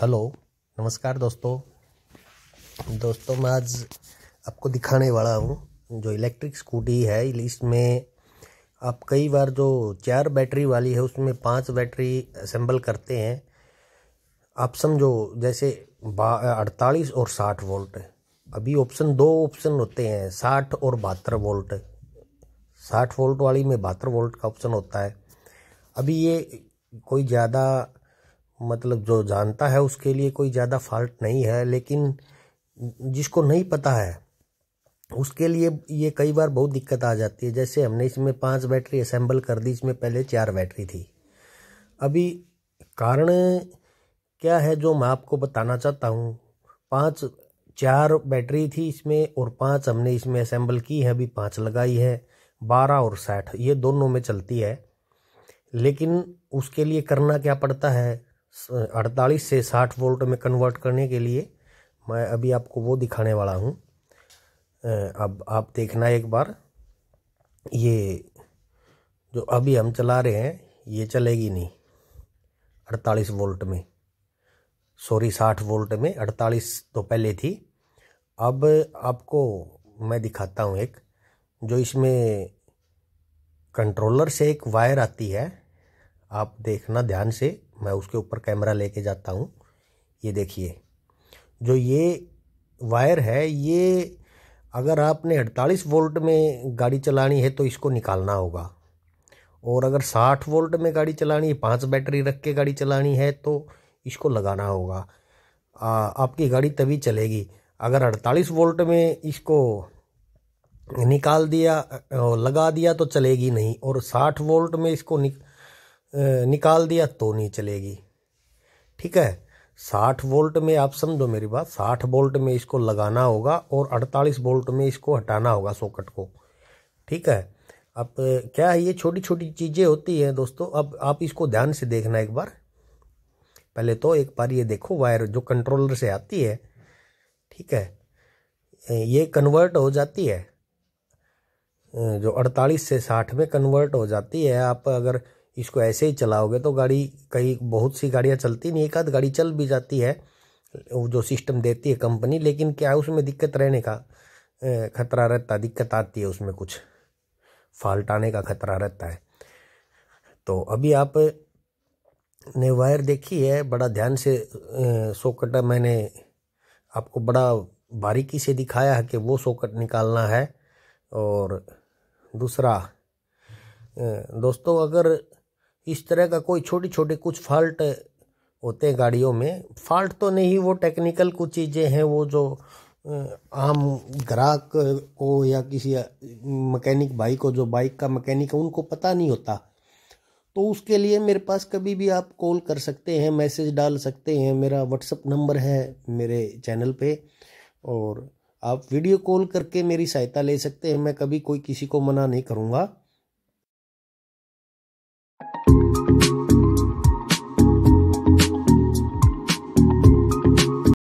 hello नमस्कार दोस्तों दोस्तों मैं आज आपको दिखाने वाला हूँ जो इलेक्ट्रिक स्कूटी है इसमें आप कई बार जो चार बैटरी वाली है उसमें पांच बैटरी असेंबल करते हैं आप समझो जैसे अड़तालीस और साठ वोल्ट अभी ऑप्शन दो ऑप्शन होते हैं साठ और बहत्तर वोल्ट साठ वोल्ट वाली में बहत्तर वोल्ट का ऑप्शन होता है अभी ये कोई ज़्यादा मतलब जो जानता है उसके लिए कोई ज़्यादा फॉल्ट नहीं है लेकिन जिसको नहीं पता है उसके लिए ये कई बार बहुत दिक्कत आ जाती है जैसे हमने इसमें पांच बैटरी असेंबल कर दी इसमें पहले चार बैटरी थी अभी कारण क्या है जो मैं आपको बताना चाहता हूँ पांच चार बैटरी थी इसमें और पांच हमने इसमें असेंबल की है अभी पांच लगाई है बारह और साठ ये दोनों में चलती है लेकिन उसके लिए करना क्या पड़ता है अड़तालीस से साठ वोल्ट में कन्वर्ट करने के लिए मैं अभी आपको वो दिखाने वाला हूँ अब आप देखना एक बार ये जो अभी हम चला रहे हैं ये चलेगी नहीं अड़तालीस वोल्ट में सॉरी साठ वोल्ट में अड़तालीस तो पहले थी अब आपको मैं दिखाता हूँ एक जो इसमें कंट्रोलर से एक वायर आती है आप देखना ध्यान से मैं उसके ऊपर कैमरा लेके जाता हूँ ये देखिए जो ये वायर है ये अगर आपने 48 वोल्ट में गाड़ी चलानी है तो इसको निकालना होगा और अगर 60 वोल्ट में गाड़ी चलानी है पाँच बैटरी रख के गाड़ी चलानी है तो इसको लगाना होगा आ, आपकी गाड़ी तभी चलेगी अगर 48 वोल्ट में इसको निकाल दिया लगा दिया तो चलेगी नहीं और 60 वोल्ट में इसको निक निकाल दिया तो नहीं चलेगी ठीक है साठ वोल्ट में आप समझो मेरी बात साठ वोल्ट में इसको लगाना होगा और अड़तालीस वोल्ट में इसको हटाना होगा सॉकेट को ठीक है अब क्या है ये छोटी छोटी चीज़ें होती हैं दोस्तों अब आप इसको ध्यान से देखना एक बार पहले तो एक बार ये देखो वायर जो कंट्रोलर से आती है ठीक है ये कन्वर्ट हो जाती है जो 48 से 60 में कन्वर्ट हो जाती है आप अगर इसको ऐसे ही चलाओगे तो गाड़ी कई बहुत सी गाड़ियाँ चलती नहीं एक आध गाड़ी चल भी जाती है जो सिस्टम देती है कंपनी लेकिन क्या है उसमें दिक्कत रहने का खतरा रहता दिक्कत आती है उसमें कुछ फॉल्ट आने का खतरा रहता है तो अभी आप ने वायर देखी है बड़ा ध्यान से सोकट मैंने आपको बड़ा बारीकी से दिखाया है कि वो सोकट निकालना है और दूसरा दोस्तों अगर इस तरह का कोई छोटे छोटे कुछ फॉल्ट होते हैं गाड़ियों में फॉल्ट तो नहीं वो टेक्निकल कुछ चीज़ें हैं वो जो आम ग्राहक को या किसी मकैनिक भाई को जो बाइक का मकैनिक है उनको पता नहीं होता तो उसके लिए मेरे पास कभी भी आप कॉल कर सकते हैं मैसेज डाल सकते हैं मेरा व्हाट्सअप नंबर है मेरे चैनल पे और आप वीडियो कॉल करके मेरी सहायता ले सकते हैं मैं कभी कोई किसी को मना नहीं करूँगा